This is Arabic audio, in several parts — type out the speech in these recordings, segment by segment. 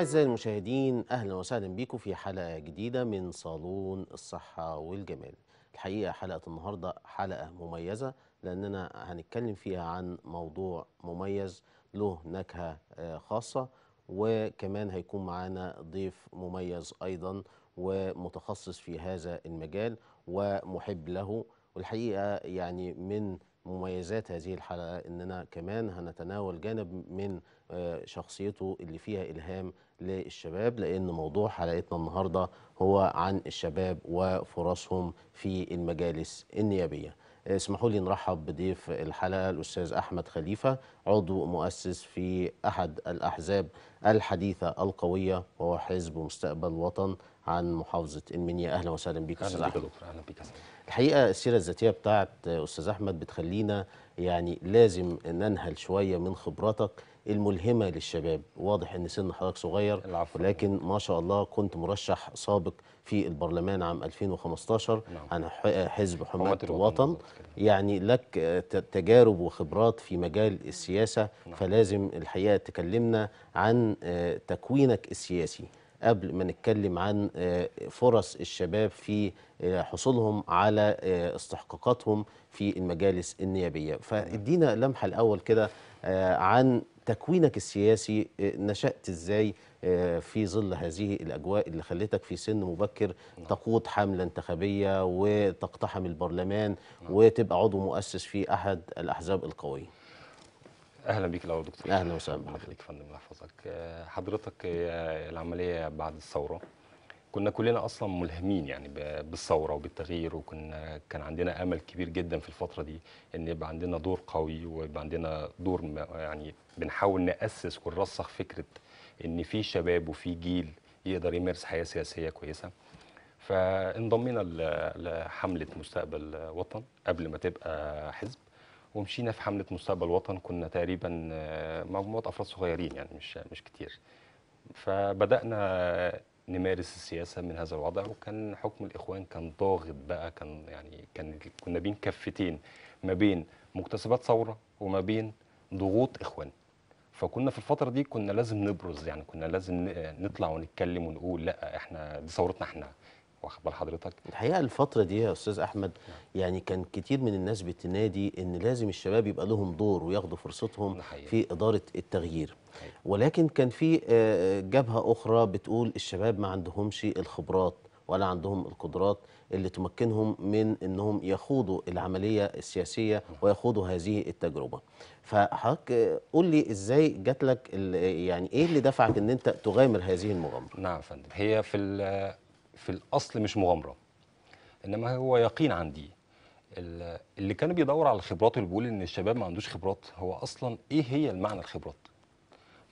أعزائي المشاهدين أهلا وسهلا بكم في حلقة جديدة من صالون الصحة والجمال الحقيقة حلقة النهاردة حلقة مميزة لأننا هنتكلم فيها عن موضوع مميز له نكهة آه، خاصة وكمان هيكون معانا ضيف مميز أيضا ومتخصص في هذا المجال ومحب له والحقيقة يعني من مميزات هذه الحلقة أننا كمان هنتناول جانب من آه، شخصيته اللي فيها إلهام للشباب لأن موضوع حلقتنا النهاردة هو عن الشباب وفرصهم في المجالس النيابية اسمحوا لي نرحب بضيف الحلقة الأستاذ أحمد خليفة عضو مؤسس في أحد الأحزاب الحديثة القوية وهو حزب مستقبل وطن عن محافظه المنيا اهلا وسهلا بك استاذ احمد اهلا بك الحقيقه السيره الذاتيه بتاعت استاذ احمد بتخلينا يعني لازم ننهل شويه من خبراتك الملهمه للشباب واضح ان سن حضرتك صغير العفو. ما شاء الله كنت مرشح سابق في البرلمان عام 2015 نعم. عن حزب حماة الوطن يعني لك تجارب وخبرات في مجال السياسه نعم. فلازم الحقيقه تكلمنا عن آه، تكوينك السياسي قبل ما نتكلم عن آه، فرص الشباب في آه، حصولهم على آه، استحقاقاتهم في المجالس النيابية فادينا لمحة الأول كده عن تكوينك السياسي نشأت ازاي في ظل هذه الأجواء اللي خلتك في سن مبكر نعم. تقود حملة انتخابية وتقتحم البرلمان نعم. وتبقى عضو مؤسس في أحد الأحزاب القوية اهلا بيك الاول دكتور اهلا وسهلا بحضرتك يا فندم يحفظك آه، حضرتك آه، العمليه بعد الثوره كنا كلنا اصلا ملهمين يعني بالثوره وبالتغيير وكنا كان عندنا امل كبير جدا في الفتره دي ان يبقى عندنا دور قوي ويبقى عندنا دور يعني بنحاول ناسس ونرسخ فكره ان في شباب وفي جيل يقدر يمارس حياه سياسيه كويسه فانضمينا لحمله مستقبل وطن قبل ما تبقى حزب ومشينا في حمله مستقبل وطن كنا تقريبا مجموعه آه، افراد صغيرين يعني مش مش كتير فبدانا نمارس السياسه من هذا الوضع وكان حكم الاخوان كان ضاغط بقى كان يعني كان كنا بين كفتين ما بين مكتسبات ثوره وما بين ضغوط اخوان فكنا في الفتره دي كنا لازم نبرز يعني كنا لازم نطلع ونتكلم ونقول لا احنا دي ثورتنا احنا واخبار حضرتك الحقيقه الفتره دي يا استاذ احمد يعني كان كتير من الناس بتنادي ان لازم الشباب يبقى لهم دور وياخدوا فرصتهم في اداره التغيير ولكن كان في آه، جبهه اخرى بتقول الشباب ما عندهمش الخبرات ولا عندهم القدرات اللي تمكنهم من انهم يخوضوا العمليه السياسيه ويخوضوا هذه التجربه. فحضرتك آه، قول لي ازاي جات لك يعني ايه اللي دفعك ان انت تغامر هذه المغامره؟ نعم يا فندم هي في في الاصل مش مغامره انما هو يقين عندي اللي كان بيدور على الخبرات اللي بيقول ان الشباب ما عندوش خبرات هو اصلا ايه هي المعنى الخبرات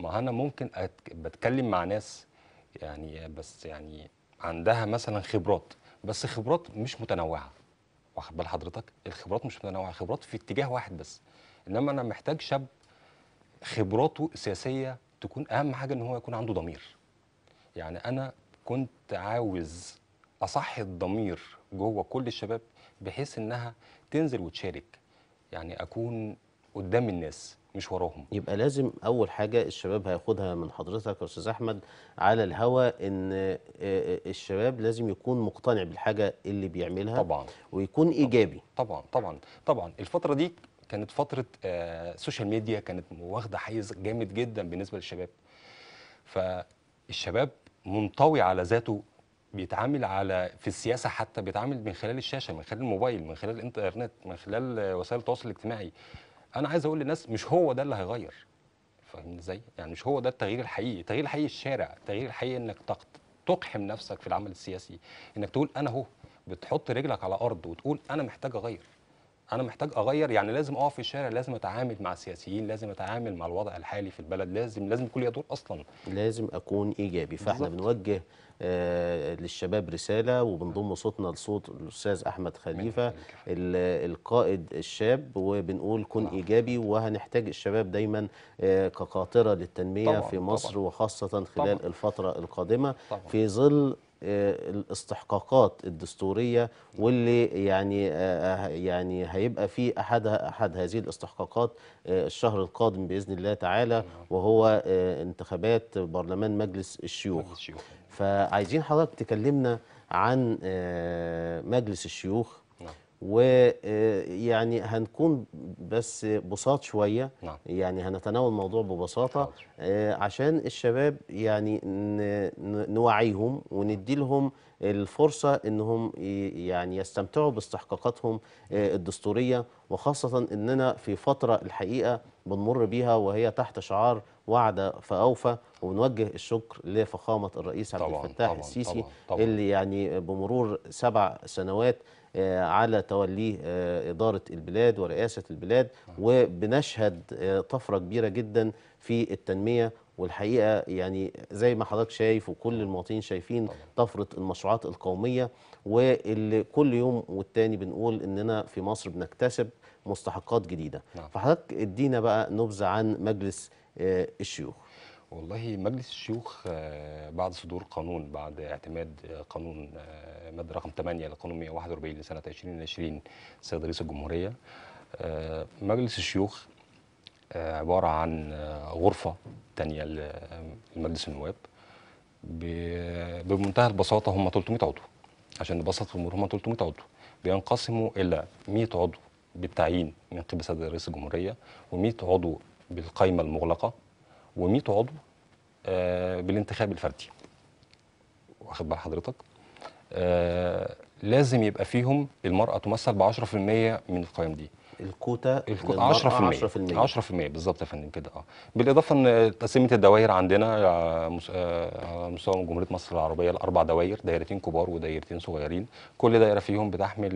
ما انا ممكن أتك... بتكلم مع ناس يعني بس يعني عندها مثلا خبرات بس خبرات مش متنوعه واخد بال حضرتك الخبرات مش متنوعه خبرات في اتجاه واحد بس انما انا محتاج شاب خبراته سياسيه تكون اهم حاجه ان هو يكون عنده ضمير يعني انا كنت عاوز اصحي الضمير جوه كل الشباب بحيث انها تنزل وتشارك يعني اكون قدام الناس مش وراهم يبقى لازم اول حاجه الشباب هياخدها من حضرتك يا استاذ احمد على الهوا ان آه، آه، الشباب لازم يكون مقتنع بالحاجه اللي بيعملها طبعا ويكون ايجابي طبعا طبعا طبعا الفتره دي كانت فتره سوشيال آه، ميديا كانت واخده حيز جامد جدا بالنسبه للشباب فالشباب منطوي على ذاته بيتعامل على في السياسه حتى بيتعامل من خلال الشاشه من خلال الموبايل من خلال الانترنت من خلال وسائل التواصل الاجتماعي انا عايز اقول للناس مش هو ده اللي هيغير فاهمني ازاي يعني مش هو ده التغيير الحقيقي التغيير الحقيقي الشارع التغيير الحقيقي انك تقحم نفسك في العمل السياسي انك تقول انا اهو بتحط رجلك على ارض وتقول انا محتاج اغير انا محتاج اغير يعني لازم اقف في الشارع لازم اتعامل مع السياسيين لازم اتعامل مع الوضع الحالي في البلد لازم لازم كل يدور اصلا لازم اكون ايجابي فاحنا بالزبط. بنوجه آه للشباب رساله وبنضم صوتنا لصوت الاستاذ احمد خليفه القائد الشاب وبنقول كن طبعا. ايجابي وهنحتاج الشباب دايما آه كقاطره للتنميه طبعا. في مصر طبعا. وخاصه خلال طبعا. الفتره القادمه طبعا. في ظل آه، الاستحقاقات الدستوريه واللي يعني آه، آه، يعني هيبقى في احدها احد هذه الاستحقاقات الشهر القادم باذن الله تعالى نعم. وهو انتخابات برلمان مجلس الشيوخ فعايزين حضرتك تكلمنا عن مجلس الشيوخ ويعني آه، هنكون بس بساط شويه نعم. يعني هنتناول الموضوع ببساطه آه، عشان الشباب يعني نوعيهم وندي لهم الفرصه انهم يعني يستمتعوا باستحقاقاتهم آه، الدستوريه وخاصه اننا في فتره الحقيقه بنمر بيها وهي تحت شعار وعد فاوفى ونوجه الشكر لفخامه الرئيس عبد الفتاح السيسي طبعًا. طبعًا. اللي يعني بمرور سبع سنوات آه، على توليه آه، إدارة البلاد ورئاسة البلاد آه. وبنشهد طفرة كبيرة جدا في التنمية والحقيقه يعني زي ما حضرتك شايف وكل المواطنين شايفين طفره المشروعات القوميه واللي كل يوم والتاني بنقول اننا في مصر بنكتسب مستحقات جديده نعم. فحضرتك ادينا بقى نبذه عن مجلس الشيوخ والله مجلس الشيوخ آه، بعد صدور قانون بعد اعتماد آه، قانون آه، ماده رقم 8 لقانون 141 لسنه 2020 السيد رئيس الجمهوريه مجلس الشيوخ عباره عن غرفه ثانيه لمجلس النواب بمنتهى البساطه هم 300 عضو عشان نبسط الامور هم 300 عضو بينقسموا الى 100 عضو بالتعيين من قبل سيد رئيس الجمهوريه و100 عضو بالقايمه المغلقه و100 عضو آه، بالانتخاب الفردي واخد بال حضرتك آه، لازم يبقى فيهم المرأة تمثل ب 10% من القوائم دي الكوتا الكوتا 10% 10% بالظبط يا فندم كده اه بالاضافه ان تقسيمه الدوائر عندنا على آه، مستوى جمهوريه مصر العربيه الاربع دوائر دايرتين كبار ودايرتين صغيرين كل دايره فيهم بتحمل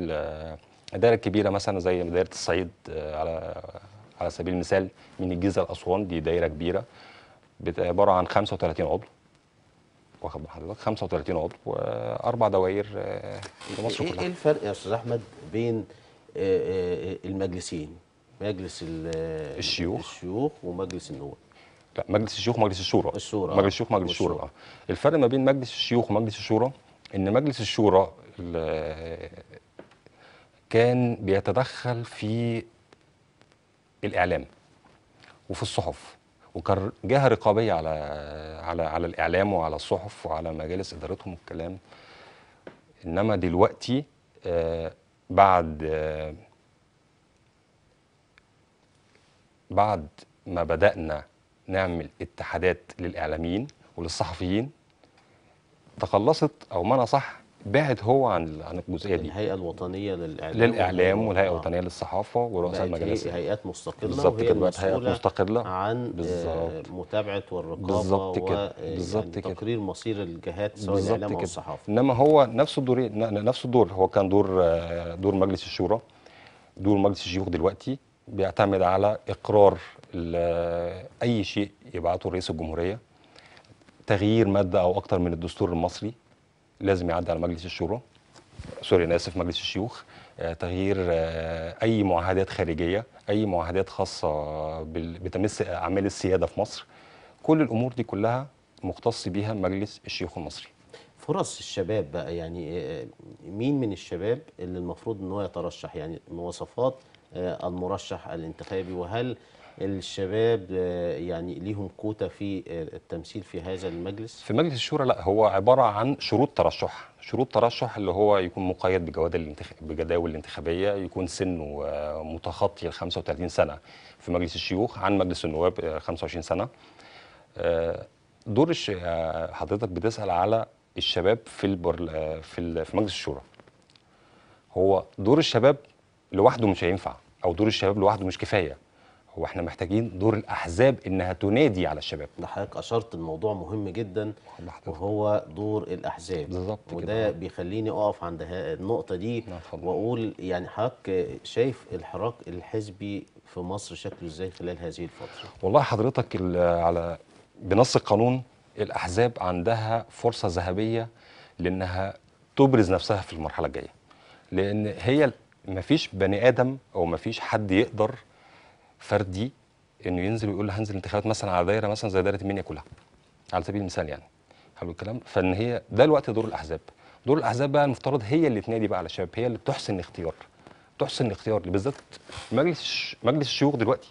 الدايره الكبيره مثلا زي دايره الصعيد على على سبيل المثال من الجيزه لاسوان دي دايره كبيره عباره عن 35 عضو واخد بال حضرتك 35 عضو واربع دوائر آه، في مصر إيه- كلها ايه الفرق يا استاذ احمد بين آه، آه، المجلسين مجلس الشيوخ الشيوخ ومجلس النواب لا مجلس الشيوخ ومجلس الشورى الشورى مجلس الشيوخ ومجلس الشورى اه الفرق ما بين مجلس الشيوخ ومجلس الشورى ان مجلس الشورى كان بيتدخل في الاعلام وفي الصحف وكان جهه رقابيه على على على الاعلام وعلى الصحف وعلى مجالس ادارتهم والكلام انما دلوقتي آه، بعد آه، بعد ما بدانا نعمل اتحادات للاعلاميين وللصحفيين تخلصت او ما صح بعد هو عن عن الجزئيه دي الهيئه الوطنيه للاعلام للاعلام والهيئه الوطنيه للصحافه ورؤساء المجالس هيئات مستقله بالظبط كده بقت هيئات مستقله عن آه، بالزبط. متابعه والرقابه بالظبط كده آه، بالظبط يعني كده تقرير مصير الجهات سواء الاعلام او الصحافه انما هو نفس الدور نفس الدور هو كان دور آه، دور مجلس الشورى دور مجلس الشيوخ دلوقتي بيعتمد على اقرار اي شيء يبعته رئيس الجمهوريه تغيير ماده او اكثر من الدستور المصري لازم يعدي على مجلس الشورى سوري انا اسف مجلس الشيوخ آه، تغيير آه، اي معاهدات خارجيه اي معاهدات خاصه بتمس اعمال السياده في مصر كل الامور دي كلها مختص بيها مجلس الشيوخ المصري فرص الشباب بقى يعني آه، مين من الشباب اللي المفروض ان هو يترشح يعني مواصفات المرشح الانتخابي وهل الشباب آه، يعني ليهم كوتا في آه، التمثيل في هذا المجلس؟ في مجلس الشورى لا هو عباره عن شروط ترشح، شروط ترشح اللي هو يكون مقيد بجواد الانتخ... بجداول الانتخابيه، يكون سنه آه، متخطي ال 35 سنه في مجلس الشيوخ عن مجلس النواب 25 سنه. دور حضرتك بتسال على الشباب في البرل... في في مجلس الشورى. هو دور الشباب لوحده مش هينفع او دور الشباب لوحده مش كفايه. هو احنا محتاجين دور الاحزاب انها تنادي على الشباب حضرتك اشرت الموضوع مهم جدا وهو دور الاحزاب بالظبط وده كده. بيخليني اقف عند النقطه دي واقول يعني حضرتك شايف الحراك الحزبي في مصر شكله ازاي خلال هذه الفتره والله حضرتك على بنص القانون الاحزاب عندها فرصه ذهبيه لانها تبرز نفسها في المرحله الجايه لان هي مفيش بني ادم او مفيش حد يقدر فردي انه ينزل ويقول هنزل انتخابات مثلا على دايره مثلا زي دايره المنيا كلها على سبيل المثال يعني حلو الكلام فان هي ده الوقت دور الاحزاب دور الاحزاب بقى المفترض هي اللي تنادي بقى على الشباب هي اللي تحسن الاختيار تحسن الاختيار بالذات مجلس مجلس الشيوخ دلوقتي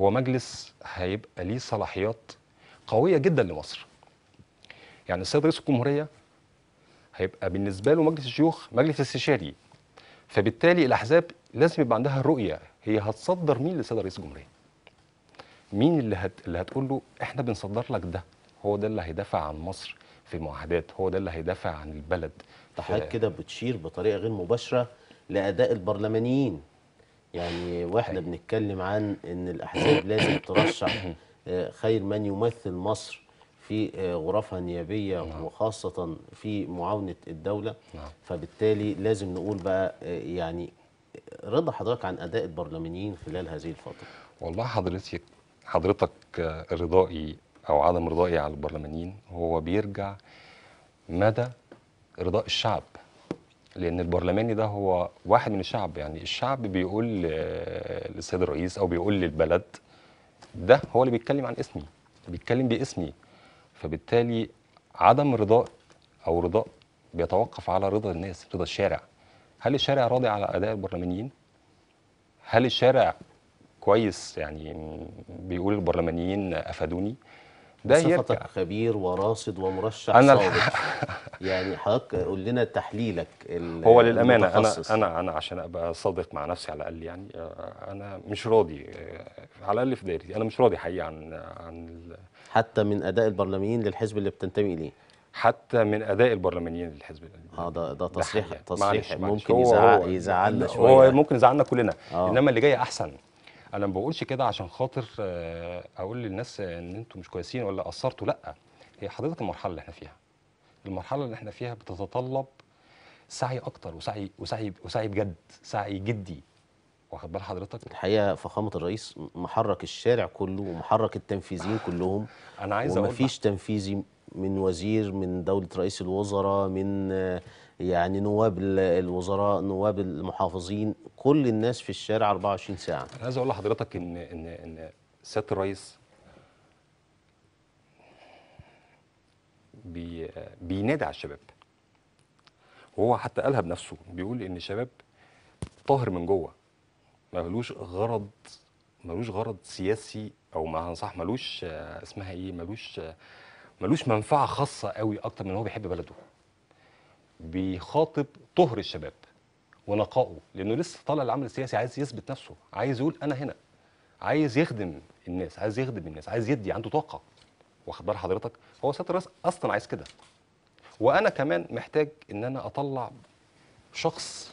هو مجلس هيبقى ليه صلاحيات قويه جدا لمصر يعني السيد رئيس الجمهوريه هيبقى بالنسبه له مجلس الشيوخ مجلس استشاري فبالتالي الاحزاب لازم يبقى عندها رؤيه هي هتصدر مين لسيد رئيس الجمهوريه مين اللي هت... اللي هتقول له احنا بنصدر لك ده هو ده اللي هيدافع عن مصر في معاهدات هو ده اللي هيدافع عن البلد تحيات كده بتشير بطريقه غير مباشره لاداء البرلمانيين يعني واحنا حقيقي. بنتكلم عن ان الاحزاب لازم ترشح آه، خير من يمثل مصر في آه، غرفها النيابيه نعم. وخاصه في معاونه الدوله نعم. فبالتالي لازم نقول بقى آه، يعني رضا حضرتك عن اداء البرلمانيين خلال هذه الفتره والله حضرتك حضرتك رضائي او عدم رضائي على البرلمانيين هو بيرجع مدى رضاء الشعب لان البرلماني ده هو واحد من الشعب يعني الشعب بيقول للسيد الرئيس او بيقول للبلد ده هو اللي بيتكلم عن اسمي بيتكلم باسمي فبالتالي عدم رضاء او رضاء بيتوقف على رضا الناس رضا الشارع هل الشارع راضي على اداء البرلمانيين هل الشارع كويس يعني بيقول البرلمانيين افادوني ده صفتك خبير وراصد ومرشح أنا صادق يعني حضرتك قول لنا تحليلك هو للامانه انا انا انا عشان ابقى صادق مع نفسي على الاقل يعني آه، انا مش راضي آه، على الاقل في دايرتي انا مش راضي حقيقي عن عن حتى من اداء البرلمانيين للحزب اللي بتنتمي اليه حتى من اداء البرلمانيين للحزب اه ده ده تصريح ده تصريح ممكن يزعلنا شويه هو ممكن يزعلنا كلنا آه. انما اللي جاي احسن انا ما بقولش كده عشان خاطر آه، اقول للناس ان انتم مش كويسين ولا قصرتوا لا هي حضرتك المرحله اللي احنا فيها المرحله اللي احنا فيها بتتطلب سعي اكتر وسعي وسعي وسعي بجد سعي جدي واخد بال حضرتك الحقيقه فخامه الرئيس محرك الشارع كله ومحرك التنفيذيين كلهم انا عايز اقول مفيش تنفيذي من وزير من دوله رئيس الوزراء من يعني نواب الوزراء نواب المحافظين كل الناس في الشارع 24 ساعه انا عايز اقول لحضرتك ان ان ان سياده الرئيس بي بينادي على الشباب وهو حتى قالها بنفسه بيقول ان الشباب طاهر من جوه ملوش غرض ملوش غرض سياسي او ما صح ملوش آه، اسمها ايه ملوش آه، ملوش منفعه خاصه قوي اكتر من هو بيحب بلده بيخاطب طهر الشباب ونقائه لانه لسه طالع العمل السياسي عايز يثبت نفسه عايز يقول انا هنا عايز يخدم الناس عايز يخدم الناس عايز يدي عنده طاقه واخد بال حضرتك هو سياده الرئيس اصلا عايز كده وانا كمان محتاج ان انا اطلع شخص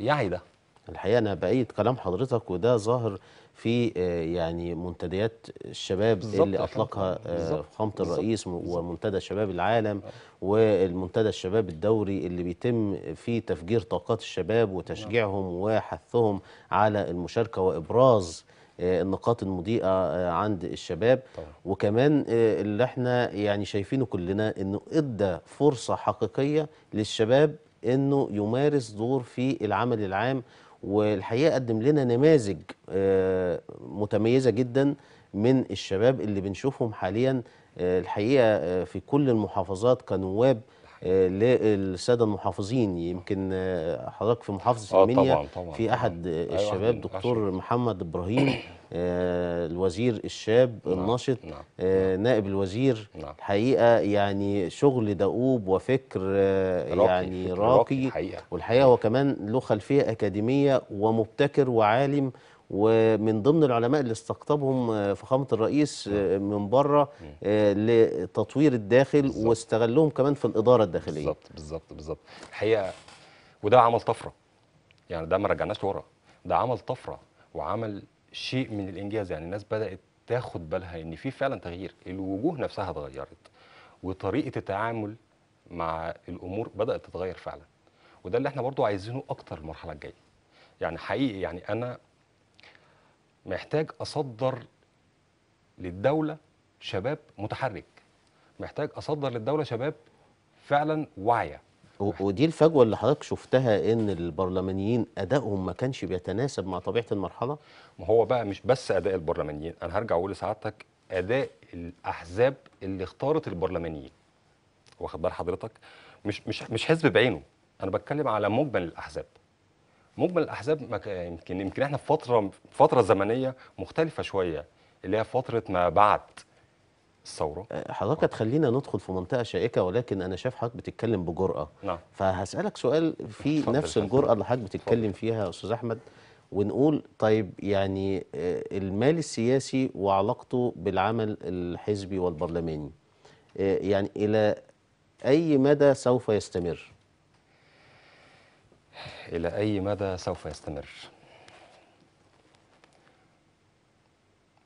يعي ده الحقيقه انا بايد كلام حضرتك وده ظاهر في آه، يعني منتديات الشباب اللي اطلقها فخامه آه، الرئيس ومنتدى شباب العالم آه. والمنتدى الشباب الدوري اللي بيتم فيه تفجير طاقات الشباب وتشجيعهم وحثهم على المشاركه وابراز النقاط المضيئه عند الشباب وكمان اللي احنا يعني شايفينه كلنا انه ادى فرصه حقيقيه للشباب انه يمارس دور في العمل العام والحقيقه قدم لنا نماذج آه، متميزه جدا من الشباب اللي بنشوفهم حاليا آه، الحقيقه آه، في كل المحافظات كنواب للساده المحافظين يمكن حضرتك في محافظه المنيا آه، طبعاً طبعاً في احد طبعاً أيوة، الشباب دكتور عشان. محمد ابراهيم آه، الوزير الشاب نعم، الناشط نعم، نعم. آه، نائب الوزير نعم حقيقه يعني شغل دؤوب وفكر يعني راقي والحقيقه هو كمان له خلفيه اكاديميه ومبتكر وعالم ومن ضمن العلماء اللي استقطبهم آه، فخامه الرئيس آه، من بره آه، لتطوير الداخل بالزبط. واستغلهم كمان في الاداره الداخليه بالظبط بالظبط بالظبط الحقيقه وده عمل طفره يعني ده ما رجعناش لورا ده عمل طفره وعمل شيء من الانجاز يعني الناس بدات تاخد بالها ان في فعلا تغيير الوجوه نفسها اتغيرت وطريقه التعامل مع الامور بدات تتغير فعلا وده اللي احنا برضو عايزينه اكتر المرحله الجايه يعني حقيقي يعني انا محتاج اصدر للدوله شباب متحرك محتاج اصدر للدوله شباب فعلا واعيه ودي الفجوه اللي حضرتك شفتها ان البرلمانيين ادائهم ما كانش بيتناسب مع طبيعه المرحله ما هو بقى مش بس اداء البرلمانيين انا هرجع اقول لسعادتك اداء الاحزاب اللي اختارت البرلمانيين واخد بال حضرتك مش مش مش حزب بعينه انا بتكلم على مجمل الاحزاب مجمل الاحزاب يمكن يمكن احنا في فتره فتره زمنيه مختلفه شويه اللي هي فتره ما بعد الثوره أه، حضرتك تخلينا ندخل في منطقه شائكه ولكن انا شايف حضرتك بتتكلم بجرأه نعم فهسالك سؤال في نفس الجرأه اللي حضرتك بتتكلم فيها يا استاذ احمد ونقول طيب يعني أه، المال السياسي وعلاقته بالعمل الحزبي والبرلماني أه، يعني الى اي مدى سوف يستمر إلى أي مدى سوف يستمر؟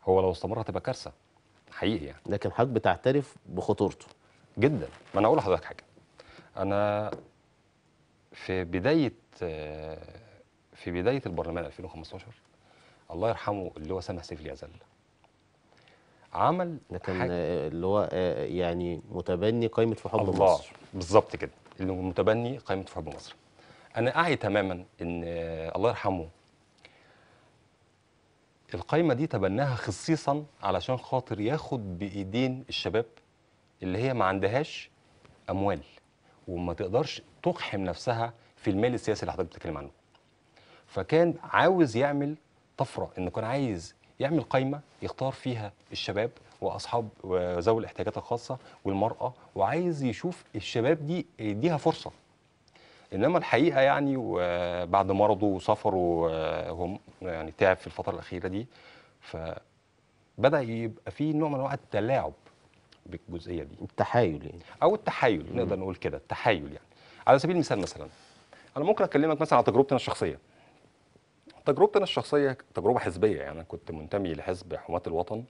هو لو استمر هتبقى كارثة حقيقي يعني لكن حضرتك بتعترف بخطورته جدا ما أنا أقول لحضرتك حاجة أنا في بداية في بداية البرلمان 2015 الله يرحمه اللي هو سامح سيف اليزل عمل لكن حاجة. اللي هو آه، يعني متبني قائمة في حب الله. مصر بالظبط كده اللي متبني قائمة في حب مصر انا اعي تماما ان آه، الله يرحمه القايمه دي تبناها خصيصا علشان خاطر ياخد بايدين الشباب اللي هي ما عندهاش اموال وما تقدرش تقحم نفسها في المال السياسي اللي حضرتك بتتكلم عنه فكان عاوز يعمل طفره انه كان عايز يعمل قايمه يختار فيها الشباب واصحاب ذوي الاحتياجات الخاصه والمراه وعايز يشوف الشباب دي يديها فرصه انما الحقيقه يعني وبعد مرضه وسفره آه، هم يعني تعب في الفتره الاخيره دي فبدا يبقى في نوع من انواع التلاعب بالجزئيه دي التحايل يعني او التحايل نقدر نقول كده التحايل يعني على سبيل المثال مثلا انا ممكن اكلمك مثلا على تجربتنا الشخصيه تجربتنا الشخصيه تجربه حزبيه يعني انا كنت منتمي لحزب حماه الوطن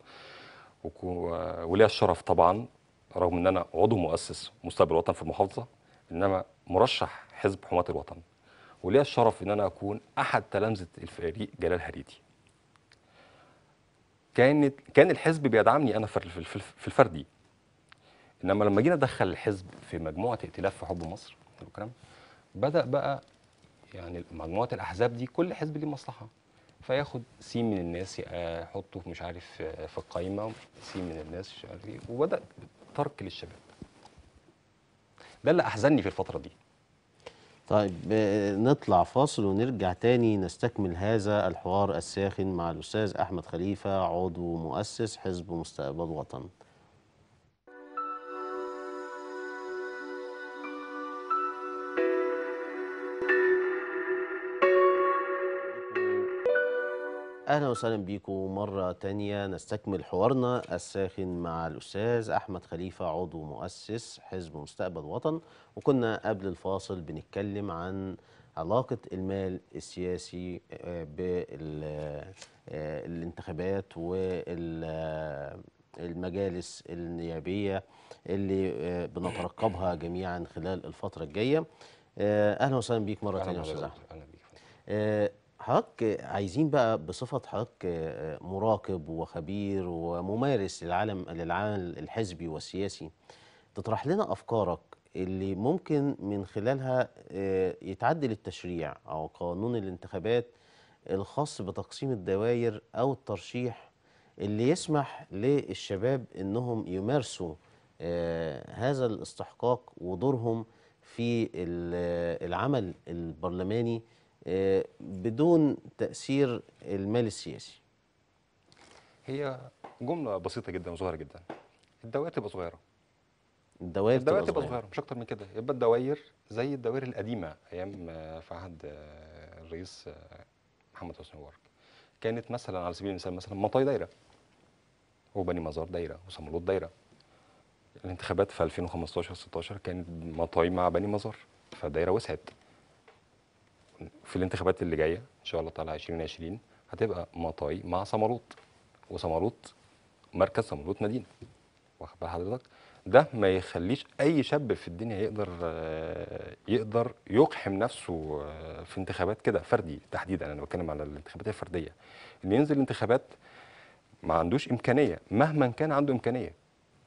وليا الشرف طبعا رغم ان انا عضو مؤسس مستقبل الوطن في المحافظه انما مرشح حزب حماة الوطن وليا الشرف ان انا اكون احد تلامذه الفريق جلال هريدي كانت كان الحزب بيدعمني انا في الفردي انما لما جينا ندخل الحزب في مجموعه ائتلاف في حب مصر بدا بقى يعني مجموعه الاحزاب دي كل حزب ليه مصلحه فياخد سين من الناس يحطه مش عارف في القايمه سين من الناس مش عارف ايه وبدا ترك للشباب ده اللي احزنني في الفتره دي طيب آه، نطلع فاصل ونرجع تاني نستكمل هذا الحوار الساخن مع الأستاذ أحمد خليفة عضو مؤسس حزب مستقبل وطن أهلا وسهلا بيكم مرة تانية نستكمل حوارنا الساخن مع الأستاذ أحمد خليفة عضو مؤسس حزب مستقبل وطن وكنا قبل الفاصل بنتكلم عن علاقة المال السياسي آه، بالانتخابات آه، والمجالس النيابية اللي آه، بنترقبها جميعا خلال الفترة الجاية أهلا وسهلا بيك مرة تانية أستاذ أحمد أهلا بيك حضرتك عايزين بقى بصفة حضرتك آه، مراقب وخبير وممارس للعالم للعمل الحزبي والسياسي تطرح لنا أفكارك اللي ممكن من خلالها آه، يتعدل التشريع أو قانون الانتخابات الخاص بتقسيم الدوائر أو الترشيح اللي يسمح للشباب أنهم يمارسوا آه، هذا الاستحقاق ودورهم في العمل البرلماني آه، بدون تأثير المال السياسي هي جملة بسيطة جدا وصغيرة جدا الدوائر تبقى صغيرة الدوائر الدوائر تبقى صغيرة. صغيرة مش أكتر من كده يبقى الدوائر زي الدوائر القديمة أيام آه، في عهد آه، الرئيس محمد حسني مبارك كانت مثلا على سبيل المثال مثلا مطاي دايرة وبني مزار دايرة وصملوط دايرة الانتخابات في 2015 16 كانت مطاي مع بني مزار فالدايرة وسعت في الانتخابات اللي جايه ان شاء الله تعالى 2020 هتبقى مطاي مع سمروط وسمروط مركز سمروط مدينه واخد بال حضرتك ده ما يخليش اي شاب في الدنيا يقدر آه، يقدر يقحم نفسه آه، في انتخابات كده فردي تحديدا انا بتكلم على الانتخابات الفرديه اللي ينزل انتخابات ما عندوش امكانيه مهما كان عنده امكانيه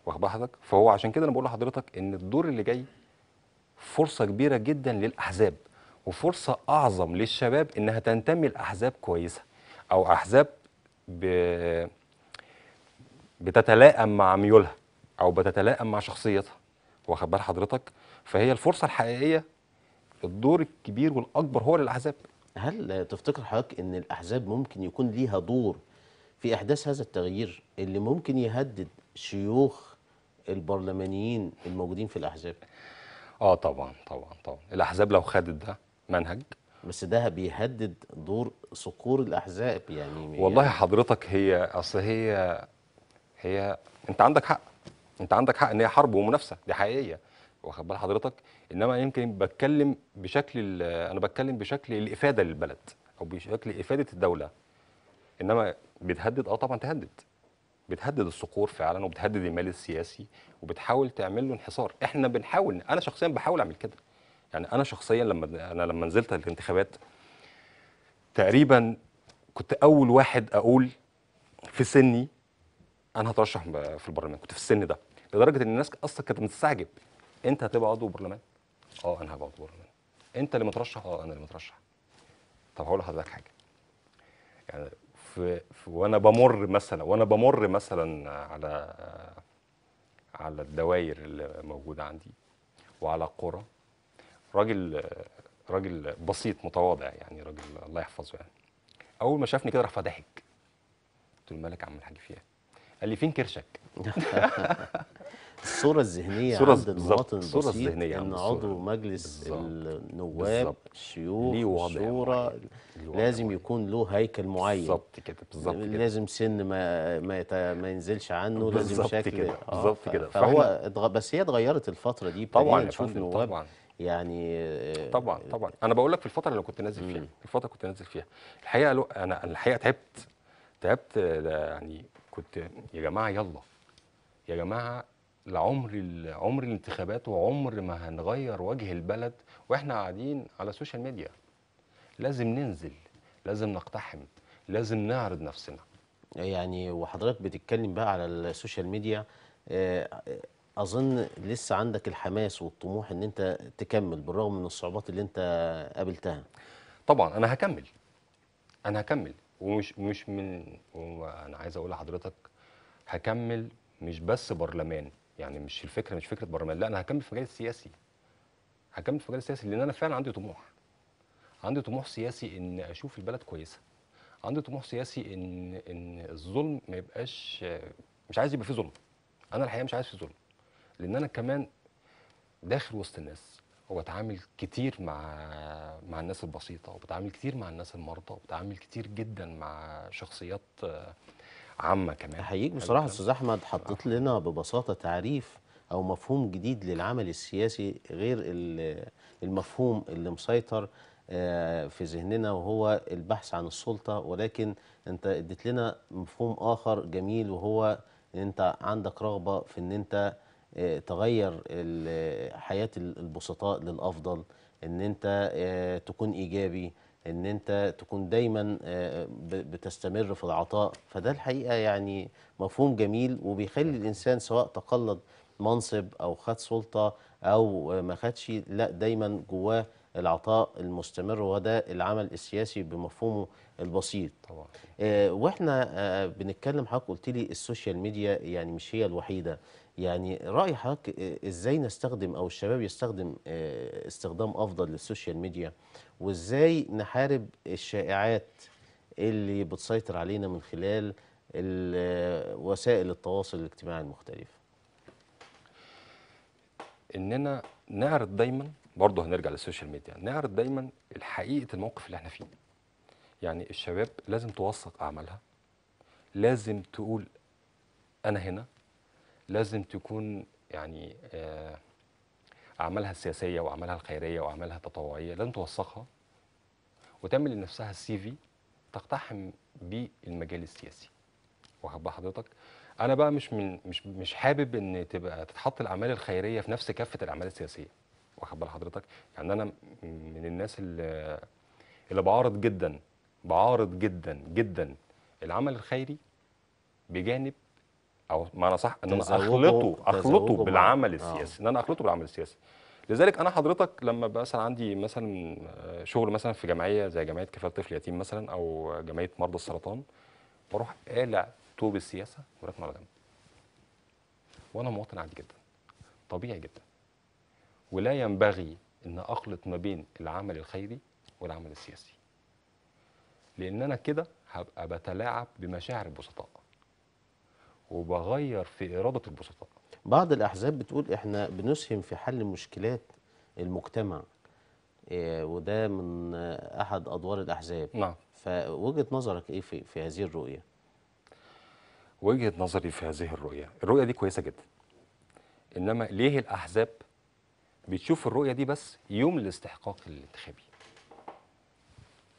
واخد بال حضرتك فهو عشان كده انا بقول لحضرتك ان الدور اللي جاي فرصه كبيره جدا للاحزاب وفرصه اعظم للشباب انها تنتمي لاحزاب كويسه او احزاب ب... بتتلائم مع ميولها او بتتلائم مع شخصيتها واخد بال حضرتك فهي الفرصه الحقيقيه الدور الكبير والاكبر هو للاحزاب هل تفتكر حضرتك ان الاحزاب ممكن يكون ليها دور في احداث هذا التغيير اللي ممكن يهدد شيوخ البرلمانيين الموجودين في الاحزاب اه طبعا طبعا طبعا الاحزاب لو خدت ده منهج بس ده بيهدد دور صقور الاحزاب يعني والله يعني حضرتك هي اصل هي هي انت عندك حق انت عندك حق ان هي حرب ومنافسه دي حقيقيه واخد بال حضرتك انما يمكن بتكلم بشكل انا بتكلم بشكل الافاده للبلد او بشكل افاده الدوله انما بتهدد اه طبعا تهدد بتهدد الصقور فعلا وبتهدد المال السياسي وبتحاول تعمل له انحصار احنا بنحاول انا شخصيا بحاول اعمل كده يعني انا شخصيا لما انا لما نزلت الانتخابات تقريبا كنت اول واحد اقول في سني انا هترشح في البرلمان كنت في السن ده لدرجه ان الناس اصلا كانت مستعجب انت هتبقى عضو برلمان اه انا هبقى عضو برلمان انت اللي مترشح اه انا اللي مترشح طب هقول لحضرتك حاجه يعني في, في وانا بمر مثلا وانا بمر مثلا على على الدوائر اللي موجوده عندي وعلى قرى راجل راجل بسيط متواضع يعني راجل الله يحفظه يعني اول ما شافني كده راح فضحك قلت له مالك يا عم الحاج فيها قال لي فين كرشك الصوره الذهنيه عند المواطن الصوره الذهنيه ان عضو مجلس بالزبط. النواب الشيوخ الصورة لازم يكون له هيكل معين بالظبط كده بالظبط كده لازم سن ما ما, يت... ما ينزلش عنه لازم شكل كده آه، بالظبط كده فهو بس هي اتغيرت الفتره دي طبعا نشوف طبعاً. يعني طبعا آه، طبعا انا بقول لك في الفتره اللي كنت نازل فيها في الفتره كنت نازل فيها الحقيقه انا الحقيقه تعبت تعبت يعني كنت يا جماعه يلا يا جماعه لعمر عمر الانتخابات وعمر ما هنغير وجه البلد واحنا قاعدين على السوشيال ميديا لازم ننزل لازم نقتحم لازم نعرض نفسنا يعني وحضرتك بتتكلم بقى على السوشيال ميديا اظن لسه عندك الحماس والطموح ان انت تكمل بالرغم من الصعوبات اللي انت قابلتها طبعا انا هكمل انا هكمل ومش مش من انا عايز اقول لحضرتك هكمل مش بس برلمان يعني مش الفكره مش فكره برلمان لا انا هكمل في المجال السياسي هكمل في المجال السياسي لان انا فعلا عندي طموح عندي طموح سياسي ان اشوف البلد كويسه عندي طموح سياسي ان ان الظلم ما يبقاش مش عايز يبقى فيه ظلم انا الحقيقه مش عايز فيه ظلم لان انا كمان داخل وسط الناس وبتعامل كتير مع مع الناس البسيطه وبتعامل كتير مع الناس المرضى وبتعامل كتير جدا مع شخصيات آه، عامه كمان احييك بصراحه استاذ احمد حطيت آه. لنا ببساطه تعريف او مفهوم جديد للعمل السياسي غير المفهوم اللي مسيطر آه، في ذهننا وهو البحث عن السلطه ولكن انت اديت لنا مفهوم اخر جميل وهو انت عندك رغبه في ان انت آه، تغير حياة البسطاء للأفضل ان انت آه، تكون ايجابي ان انت تكون دايما آه، بتستمر في العطاء فده الحقيقه يعني مفهوم جميل وبيخلي الانسان سواء تقلد منصب او خد سلطه او ما خدش لا دايما جواه العطاء المستمر وده العمل السياسي بمفهومه البسيط طبعا آه واحنا آه بنتكلم حضرتك قلت لي السوشيال ميديا يعني مش هي الوحيده يعني راي حضرتك آه، ازاي نستخدم او الشباب يستخدم آه، استخدام افضل للسوشيال ميديا وازاي نحارب الشائعات اللي بتسيطر علينا من خلال آه، وسائل التواصل الاجتماعي المختلفه اننا نعرض دايما برضه هنرجع للسوشيال ميديا نعرض دايما حقيقه الموقف اللي احنا فيه يعني الشباب لازم توثق اعمالها لازم تقول انا هنا لازم تكون يعني آه، اعمالها السياسيه واعمالها الخيريه واعمالها التطوعيه لازم توثقها وتعمل لنفسها السي في تقتحم بيه المجال السياسي واخد بال حضرتك انا بقى مش من مش مش حابب ان تبقى تتحط الاعمال الخيريه في نفس كافه الاعمال السياسيه واخد بال حضرتك يعني انا من الناس اللي اللي بعارض جدا بعارض جدا جدا العمل الخيري بجانب او معنى صح ان انا اخلطه اخلطه بالعمل آه. السياسي ان انا اخلطه بالعمل السياسي لذلك انا حضرتك لما مثلا عندي مثلا آه، شغل مثلا في جمعيه زي جمعيه كفاله طفل يتيم مثلا او جمعيه مرضى السرطان بروح قالع توب السياسه وركن على جنب وانا مواطن عادي جدا طبيعي جدا ولا ينبغي ان اخلط ما بين العمل الخيري والعمل السياسي لان انا كده هبقى بتلاعب بمشاعر البسطاء وبغير في إرادة البسطاء بعض الأحزاب بتقول إحنا بنسهم في حل مشكلات المجتمع آه، وده من أحد أدوار الأحزاب نعم فوجهة نظرك إيه في, في هذه الرؤية؟ وجهة نظري في هذه الرؤية الرؤية دي كويسة جدا إنما ليه الأحزاب بتشوف الرؤية دي بس يوم الاستحقاق الانتخابي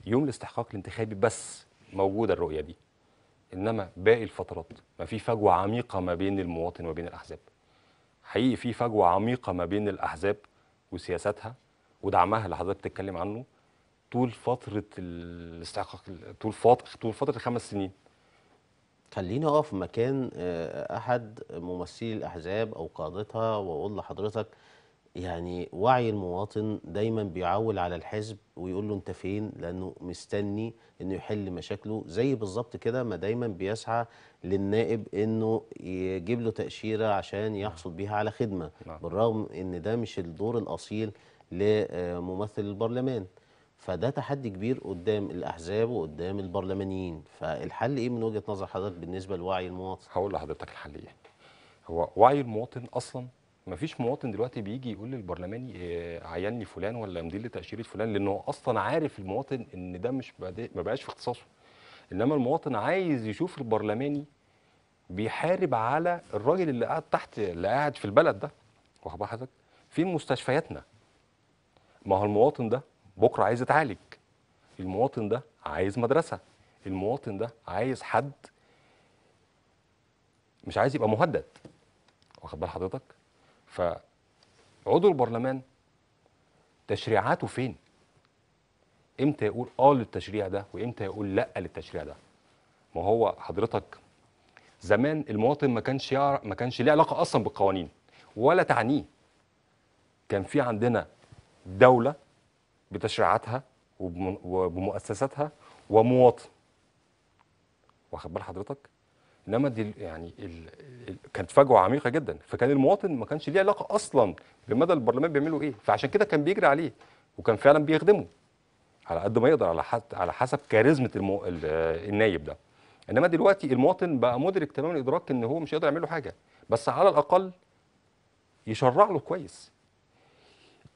يوم الاستحقاق الانتخابي بس موجودة الرؤية دي انما باقي الفترات ما في فجوه عميقه ما بين المواطن وبين الاحزاب حقيقي في فجوه عميقه ما بين الاحزاب وسياساتها ودعمها اللي حضرتك بتتكلم عنه طول فتره الاستحقاق طول فتره طول فتره الخمس سنين خليني اقف مكان آه، احد ممثلي الاحزاب او قادتها واقول لحضرتك يعني وعي المواطن دايما بيعول على الحزب ويقول له انت فين لانه مستني انه يحل مشاكله زي بالظبط كده ما دايما بيسعى للنائب انه يجيب له تاشيره عشان يحصل بيها على خدمه نعم. بالرغم ان ده مش الدور الاصيل لممثل البرلمان فده تحدي كبير قدام الاحزاب وقدام البرلمانيين فالحل ايه من وجهه نظر حضرتك بالنسبه لوعي المواطن هقول لحضرتك الحل ايه هو وعي المواطن اصلا ما فيش مواطن دلوقتي بيجي يقول للبرلماني إيه عيني فلان ولا مدير لتاشيره فلان لانه اصلا عارف المواطن ان ده مش ما بقاش في اختصاصه انما المواطن عايز يشوف البرلماني بيحارب على الراجل اللي قاعد تحت اللي قاعد في البلد ده واخد بال حضرتك فين مستشفياتنا ما هو المواطن ده بكره عايز يتعالج المواطن ده عايز مدرسه المواطن ده عايز حد مش عايز يبقى مهدد واخد بال حضرتك فعضو البرلمان تشريعاته فين؟ امتى يقول اه للتشريع ده وامتى يقول لا للتشريع ده؟ ما هو حضرتك زمان المواطن ما كانش يعرف ما كانش ليه علاقه اصلا بالقوانين ولا تعنيه كان في عندنا دوله بتشريعاتها وبمؤسساتها ومواطن واخد بال حضرتك انما دي يعني ال... كانت فجوه عميقه جدا فكان المواطن ما كانش ليه علاقه اصلا بمدى البرلمان بيعملوا ايه فعشان كده كان بيجري عليه وكان فعلا بيخدمه على قد ما يقدر على حد على حسب كاريزمه المو... النايب ده انما دلوقتي المواطن بقى مدرك تماما الادراك ان هو مش هيقدر يعمل له حاجه بس على الاقل يشرع له كويس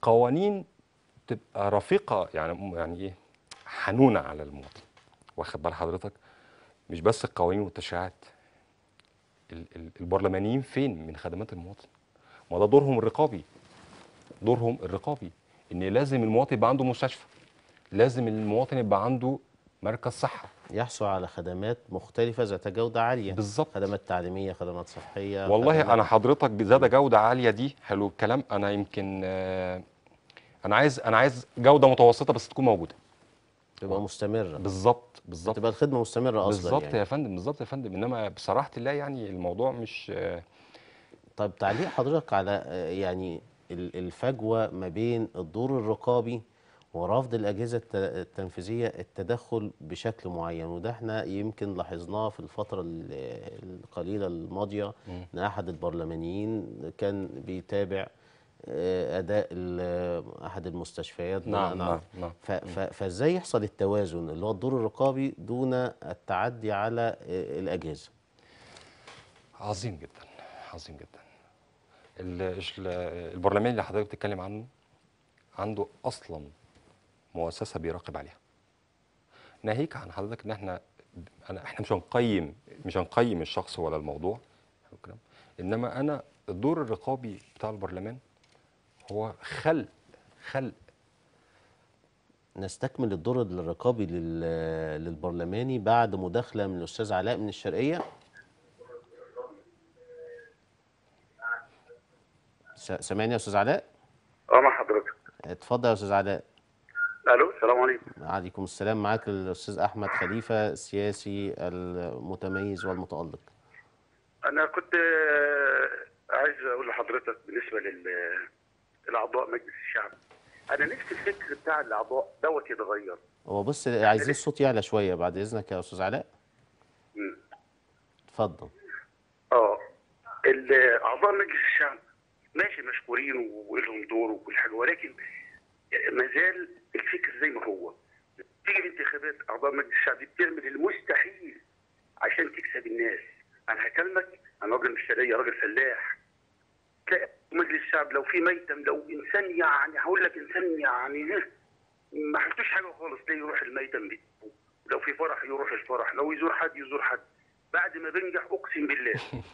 قوانين تبقى رفيقه يعني يعني ايه حنونه على المواطن واخد بال حضرتك مش بس القوانين والتشريعات البرلمانيين فين من خدمات المواطن ما ده دورهم الرقابي دورهم الرقابي ان لازم المواطن يبقى عنده مستشفى لازم المواطن يبقى عنده مركز صحه يحصل على خدمات مختلفه ذات جوده عاليه بالظبط خدمات تعليميه خدمات صحيه والله خدمات... انا حضرتك ذات جوده عاليه دي حلو الكلام انا يمكن آه، انا عايز انا عايز جوده متوسطه بس تكون موجوده تبقى مستمره بالظبط بالظبط تبقى الخدمه مستمره اصلا بالظبط يعني. يا فندم بالظبط يا فندم انما بصراحه الله يعني الموضوع مش طب تعليق حضرتك على آه، يعني الفجوه ما بين الدور الرقابي ورفض الاجهزه التنفيذيه التدخل بشكل معين وده احنا يمكن لاحظناه في الفتره القليله الماضيه ان احد البرلمانيين كان بيتابع آه، اداء احد المستشفيات نعم نعم, نعم. نعم،, نعم. فازاي يحصل التوازن اللي هو الدور الرقابي دون التعدي على آه، الاجهزه عظيم جدا عظيم جدا البرلمان اللي حضرتك بتتكلم عنه عنده اصلا مؤسسه بيراقب عليها ناهيك عن حضرتك ان احنا أنا احنا مش هنقيم مش هنقيم الشخص ولا الموضوع انما انا الدور الرقابي بتاع البرلمان هو خلق خلق نستكمل الدور الرقابي للبرلماني بعد مداخله من الاستاذ علاء من الشرقيه سامعني يا استاذ علاء اه مع حضرتك اتفضل يا استاذ علاء الو السلام عليكم وعليكم السلام معاك الاستاذ احمد خليفه السياسي المتميز والمتالق انا كنت آه، عايز اقول لحضرتك بالنسبه لل الاعضاء مجلس الشعب انا نفسي الفكر بتاع الاعضاء دوت يتغير هو بص عايزين الصوت يعلى شويه بعد اذنك يا استاذ علاء اتفضل اه اعضاء مجلس الشعب ماشي مشكورين ولهم دور وكل حاجه ولكن ما زال الفكر زي ما هو تيجي الانتخابات اعضاء مجلس الشعب بتعمل المستحيل عشان تكسب الناس انا هكلمك انا راجل مشتريه راجل فلاح تلاقي ومجلس الشعب لو في ميتم لو انسان يعني هقول لك انسان يعني ما حسوش حاجه خالص ليه يروح الميتم بيته لو في فرح يروح الفرح لو يزور حد يزور حد بعد ما بنجح اقسم بالله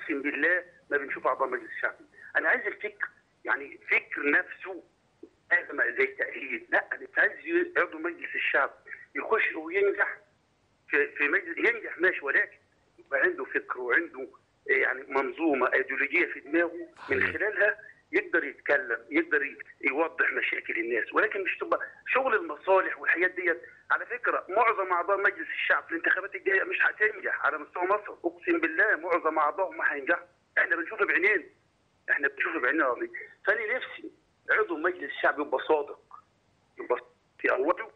اقسم بالله ما بنشوف اعضاء مجلس الشعب انا عايز الفكر يعني فكر نفسه زي التأهيل لا انا عايز عضو مجلس الشعب يخش وينجح في مجلس ينجح ماشي ولكن يبقى عنده فكر وعنده يعني منظومه ايديولوجيه في دماغه من خلالها يقدر يتكلم يقدر يوضح مشاكل الناس ولكن مش تبقى شغل المصالح والحاجات ديت على فكره معظم اعضاء مجلس الشعب في الانتخابات الجايه مش هتنجح على مستوى مصر اقسم بالله معظم اعضائهم ما هينجحوا احنا بنشوفه بعينينا احنا بنشوفه بعينينا يا فانا نفسي عضو مجلس الشعب يبقى صادق يبقى في اوله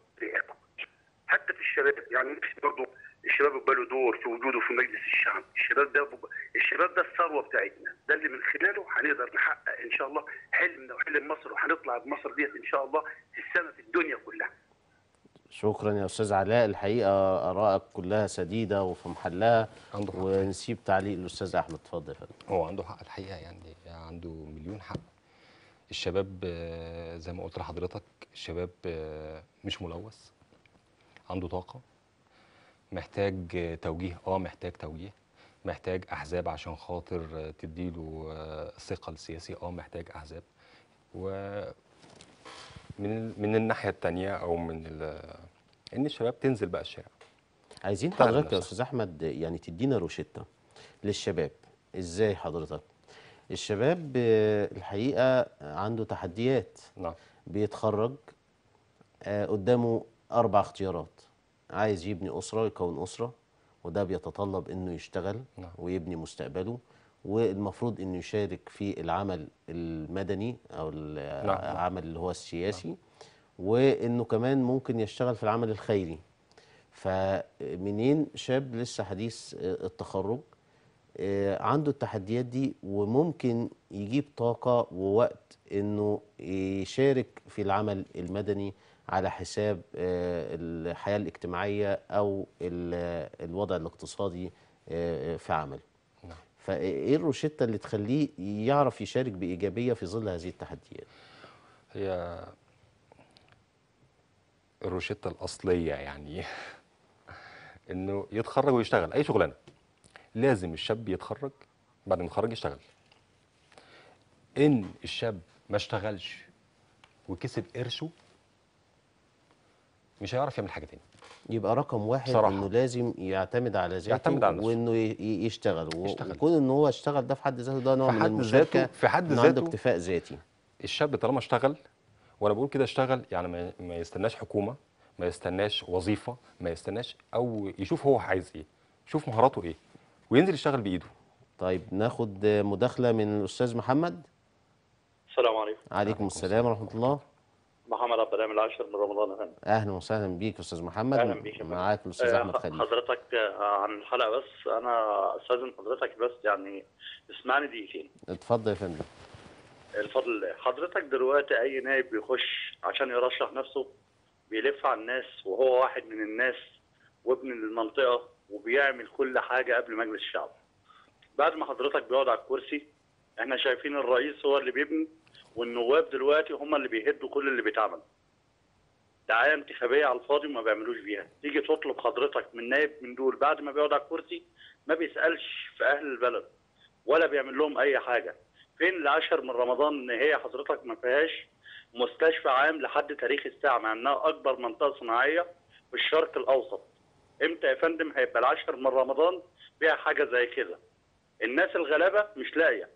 حتى في الشباب يعني نفسي برضه الشباب يبقى له دور في وجوده في مجلس الشعب، الشباب ده بب... الشباب ده الثروه بتاعتنا، ده اللي من خلاله هنقدر نحقق ان شاء الله حلمنا وحلم مصر وهنطلع بمصر ديت ان شاء الله في السنه في الدنيا كلها. شكرا يا استاذ علاء الحقيقه ارائك كلها سديده وفي محلها عنده حق. ونسيب تعليق الاستاذ احمد اتفضل يا فندم. هو عنده حق الحقيقه يعني عنده مليون حق. الشباب آه، زي ما قلت لحضرتك الشباب آه، مش ملوث عنده طاقه محتاج توجيه اه محتاج توجيه محتاج احزاب عشان خاطر تديله الثقه آه، السياسيه اه محتاج احزاب و من من الناحيه الثانيه او من ان الشباب تنزل بقى الشارع عايزين حضرتك يا استاذ احمد يعني تدينا روشته للشباب ازاي حضرتك الشباب آه، الحقيقه عنده تحديات نعم بيتخرج آه، قدامه اربع اختيارات عايز يبني اسره يكون اسره وده بيتطلب انه يشتغل نعم. ويبني مستقبله والمفروض انه يشارك في العمل المدني او نعم. العمل اللي هو السياسي نعم. وانه كمان ممكن يشتغل في العمل الخيري فمنين شاب لسه حديث آه، التخرج آه، عنده التحديات دي وممكن يجيب طاقة ووقت انه يشارك في العمل المدني على حساب آه، الحياة الاجتماعية أو الوضع الاقتصادي آه، في عمله نعم. فإيه الروشتة اللي تخليه يعرف يشارك بإيجابية في ظل هذه التحديات هي الروشتة الأصلية يعني إنه يتخرج ويشتغل أي شغلانة لازم الشاب يتخرج بعد ما يتخرج يشتغل إن الشاب ما اشتغلش وكسب قرشه مش هيعرف يعمل حاجه تاني يبقى رقم واحد صراحة. انه لازم يعتمد على ذاته يعتمد على نفسه وانه يشتغل, يشتغل. وكون ان هو اشتغل ده في حد ذاته ده نوع من المشاركه في حد ذاته عنده اكتفاء ذاتي الشاب طالما اشتغل وانا بقول كده اشتغل يعني ما يستناش حكومه ما يستناش وظيفه ما يستناش او يشوف هو عايز ايه يشوف مهاراته ايه وينزل يشتغل بايده طيب ناخد مداخله من الاستاذ محمد السلام عليكم عليكم السلام ورحمه الله محمد عبد الرحمن العاشر من رمضان اهلا اهلا وسهلا بيك استاذ محمد اهلا بيك معاك الاستاذ احمد أه، خليل حضرتك آه، عن الحلقه بس انا استاذن حضرتك بس يعني اسمعني دقيقتين اتفضل يا فندم الفضل حضرتك دلوقتي اي نائب بيخش عشان يرشح نفسه بيلف على الناس وهو واحد من الناس وابن المنطقه وبيعمل كل حاجه قبل مجلس الشعب بعد ما حضرتك بيقعد على الكرسي احنا شايفين الرئيس هو اللي بيبني والنواب دلوقتي هم اللي بيهدوا كل اللي بيتعمل دعايه انتخابيه على الفاضي وما بيعملوش بيها تيجي تطلب حضرتك من نائب من دول بعد ما بيقعد على الكرسي ما بيسالش في اهل البلد ولا بيعمل لهم اي حاجه فين العشر من رمضان ان هي حضرتك ما فيهاش مستشفى عام لحد تاريخ الساعه مع انها اكبر منطقه صناعيه في الشرق الاوسط امتى يا فندم هيبقى العشر من رمضان فيها حاجه زي كده الناس الغلابه مش لاقيه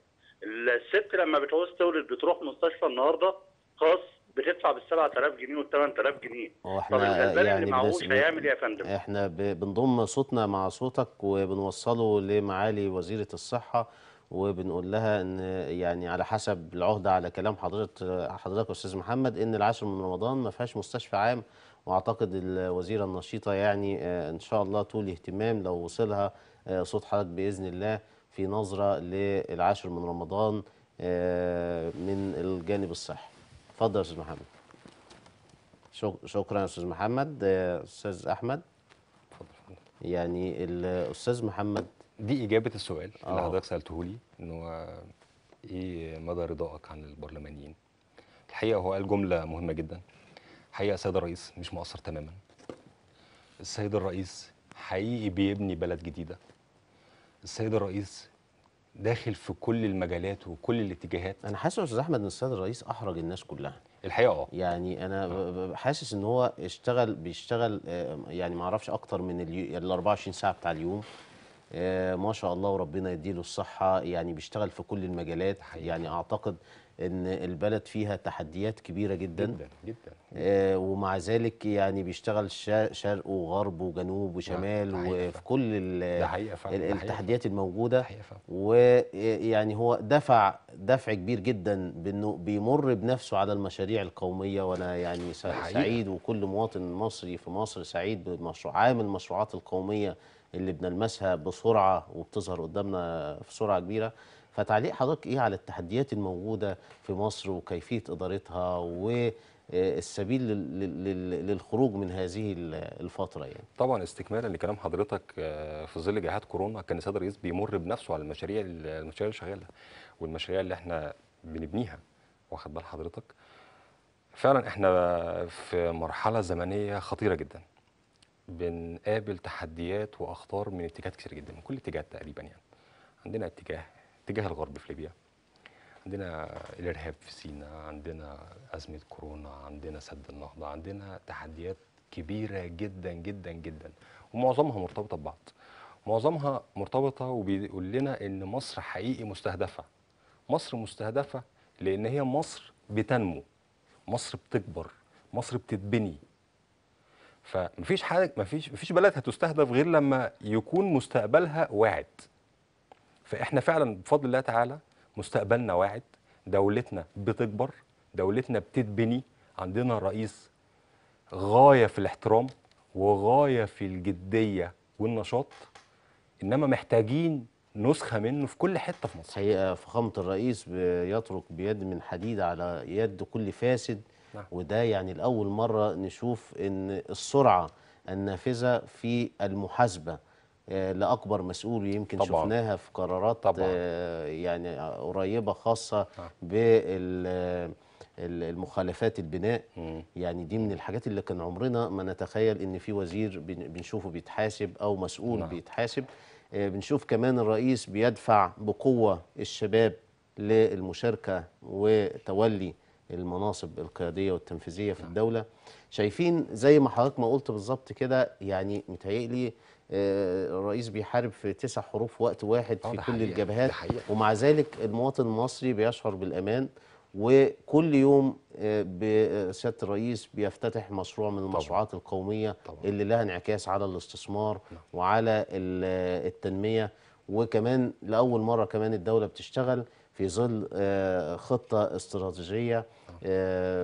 الست لما بتعوز تولد بتروح مستشفى النهارده خاص بتدفع بال 7000 جنيه وال 8000 جنيه طب الغلبان يعني اللي معهوش هيعمل ايه يا فندم؟ احنا بنضم صوتنا مع صوتك وبنوصله لمعالي وزيره الصحه وبنقول لها ان يعني على حسب العهده على كلام حضرتك حضرتك استاذ محمد ان العاشر من رمضان ما فيهاش مستشفى عام واعتقد الوزيره النشيطه يعني آه، ان شاء الله تولي اهتمام لو وصلها آه، صوت حضرتك باذن الله في نظرة للعاشر من رمضان آه، من الجانب الصحي اتفضل يا أستاذ محمد شكرا يا أستاذ محمد آه، أستاذ أحمد يعني الأستاذ محمد دي إجابة السؤال أوه. اللي آه. حضرتك سألته لي إنه إيه مدى رضاك عن البرلمانيين الحقيقة هو قال جملة مهمة جدا الحقيقة السيد الرئيس مش مقصر تماما السيد الرئيس حقيقي بيبني بلد جديدة السيد الرئيس داخل في كل المجالات وكل الاتجاهات انا حاسس يا استاذ احمد ان السيد الرئيس احرج الناس كلها الحقيقه اه يعني انا آه. حاسس ان هو اشتغل بيشتغل آه، يعني ما اعرفش اكتر من ال 24 ساعه بتاع اليوم آه، ما شاء الله وربنا يديله الصحه يعني بيشتغل في كل المجالات يعني اعتقد ان البلد فيها تحديات كبيره جدا جدا, جداً. آه ومع ذلك يعني بيشتغل شرق وغرب وجنوب وشمال وفي كل التحديات الموجوده ويعني هو دفع دفع كبير جدا بانه بيمر بنفسه على المشاريع القوميه وانا يعني سعيد وكل مواطن مصري في مصر سعيد بمشروع عامل المشروعات القوميه اللي بنلمسها بسرعه وبتظهر قدامنا في سرعه كبيره فتعليق حضرتك ايه على التحديات الموجوده في مصر وكيفيه ادارتها والسبيل للخروج من هذه الفتره يعني طبعا استكمالا لكلام حضرتك آه، في ظل جهات كورونا كان السيد الرئيس بيمر بنفسه على المشاريع المشاريع اللي شغاله والمشاريع اللي احنا بنبنيها واخد بال حضرتك فعلا احنا في مرحله زمنيه خطيره جدا بنقابل تحديات واخطار من اتجاهات كتير جدا من كل اتجاهات تقريبا يعني عندنا اتجاه تجاه الغرب في ليبيا عندنا الارهاب في سيناء عندنا ازمه كورونا عندنا سد النهضه عندنا تحديات كبيره جدا جدا جدا ومعظمها مرتبطه ببعض معظمها مرتبطه وبيقول لنا ان مصر حقيقي مستهدفه مصر مستهدفه لان هي مصر بتنمو مصر بتكبر مصر بتتبني فمفيش حاجه مفيش مفيش بلد هتستهدف غير لما يكون مستقبلها واعد فاحنا فعلا بفضل الله تعالى مستقبلنا واعد دولتنا بتكبر دولتنا بتتبني عندنا رئيس غايه في الاحترام وغايه في الجديه والنشاط انما محتاجين نسخه منه في كل حته في مصر حقيقه فخامه الرئيس بيترك بيد من حديد على يد كل فاسد نعم. وده يعني لاول مره نشوف ان السرعه النافذه في المحاسبه آه، لاكبر مسؤول يمكن طبعا. شفناها في قرارات طبعا. آه، يعني قريبه خاصه آه. بال المخالفات البناء م. يعني دي من الحاجات اللي كان عمرنا ما نتخيل ان في وزير بنشوفه بيتحاسب او مسؤول م. نعم. بيتحاسب بنشوف كمان الرئيس بيدفع بقوه الشباب للمشاركه وتولي المناصب القياديه والتنفيذيه في نعم. الدوله شايفين زي ما حضرتك ما قلت بالظبط كده يعني متهيألي آه، الرئيس بيحارب في تسع حروف في وقت واحد آه، في كل الجبهات ومع ذلك المواطن المصري بيشعر بالامان وكل يوم آه، سياده الرئيس بيفتتح مشروع من المشروعات طبعا. القوميه طبعا. اللي لها انعكاس على الاستثمار نعم. وعلى التنميه وكمان لاول مره كمان الدوله بتشتغل في ظل خطه استراتيجيه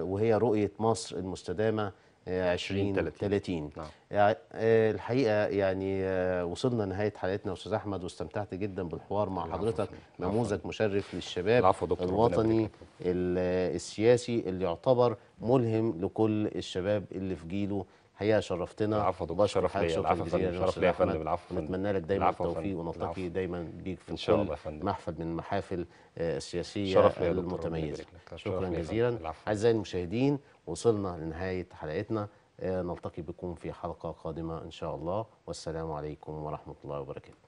وهي رؤيه مصر المستدامه 2030 نعم. يعني، آه، الحقيقه يعني آه، وصلنا نهايه حلقتنا استاذ احمد واستمتعت جدا بالحوار مع حضرتك نموذج مشرف للشباب الوطني السياسي اللي يعتبر ملهم لكل الشباب اللي في جيله حقيقه شرفتنا العفو بشكر شرف ليا شرف ليا يا فندم العفو نتمنى لك دايما التوفيق ونلتقي دايما بيك في إن شاء الله كل محفل من المحافل آه، السياسيه المتميزه شكرا جزيلا اعزائي المشاهدين وصلنا لنهايه حلقتنا آه، نلتقي بكم في حلقه قادمه ان شاء الله والسلام عليكم ورحمه الله وبركاته